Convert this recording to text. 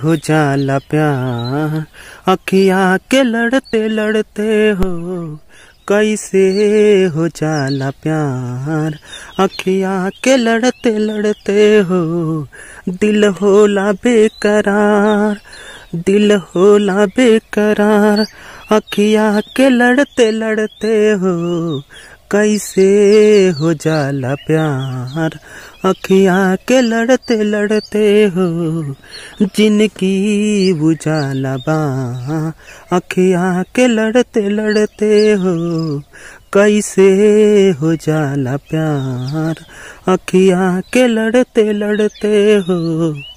हो जाला प्यार अखिया के लड़ते लड़ते हो कैसे हो जाला प्यार अखिया के लड़ते लड़ते हो दिल होला बेकरार दिल होला बेकरार अखिया के लड़ते लड़ते हो कैसे हो जाला प्यार अखिया के लड़ते लड़ते हो जिनकी बुझाला बा अखिया के लड़ते लड़ते हो कैसे हो जाला प्यार अखिया के लड़ते लड़ते हो